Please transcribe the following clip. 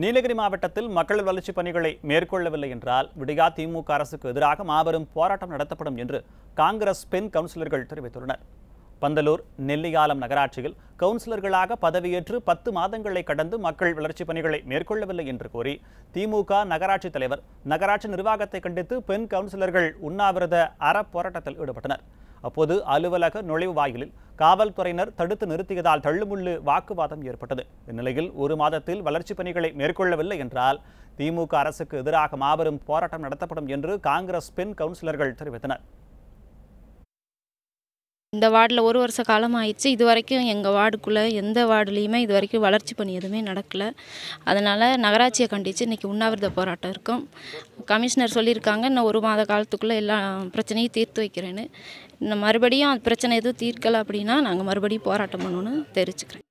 நீலகிரி மாவட்டத்தில் மக்கள் வளர்ச்சிப் பணிகளை மேற்கொள்ளவில்லை என்றால் விடியா திமுக அரசுக்கு எதிராக மாபெரும் போராட்டம் நடத்தப்படும் என்று காங்கிரஸ் பெண் கவுன்சிலர்கள் தெரிவித்துள்ளனர் பந்தலூர் நெல்லியாலம் நகராட்சியில் கவுன்சிலர்களாக பதவியேற்று பத்து மாதங்களை கடந்து மக்கள் வளர்ச்சிப் பணிகளை மேற்கொள்ளவில்லை என்று கூறி திமுக நகராட்சி தலைவர் நகராட்சி நிர்வாகத்தை கண்டித்து பெண் கவுன்சிலர்கள் உண்ணாவிரத அறப்போராட்டத்தில் ஈடுபட்டனர் அப்போது அலுவலக நுழைவு வாயிலில் காவல்துறையினர் தடுத்து நிறுத்தியதால் தள்ளுமுள்ளு வாக்குவாதம் ஏற்பட்டது இந்நிலையில் ஒரு மாதத்தில் வளர்ச்சிப் பணிகளை மேற்கொள்ளவில்லை என்றால் திமுக அரசுக்கு எதிராக மாபெரும் போராட்டம் நடத்தப்படும் என்று காங்கிரஸ் பெண் கவுன்சிலர்கள் தெரிவித்தனர் இந்த வார்டில் ஒரு வருஷ காலம் ஆயிடுச்சு இது வரைக்கும் எங்கள் வார்டுக்குள்ளே எந்த வார்டுலேயுமே இது வரைக்கும் வளர்ச்சி பணி எதுவுமே நடக்கலை அதனால் நகராட்சியை கண்டித்து இன்றைக்கி உண்ணாவிரத போராட்டம் இருக்கும் கமிஷனர் சொல்லியிருக்காங்க இன்னும் ஒரு மாத காலத்துக்குள்ளே எல்லா பிரச்சனையும் தீர்த்து வைக்கிறேன்னு இன்னும் மறுபடியும் பிரச்சனை எதுவும் தீர்க்கலை அப்படின்னா நாங்கள் மறுபடியும் போராட்டம் பண்ணணும்னு தெரிவிச்சுக்கிறேன்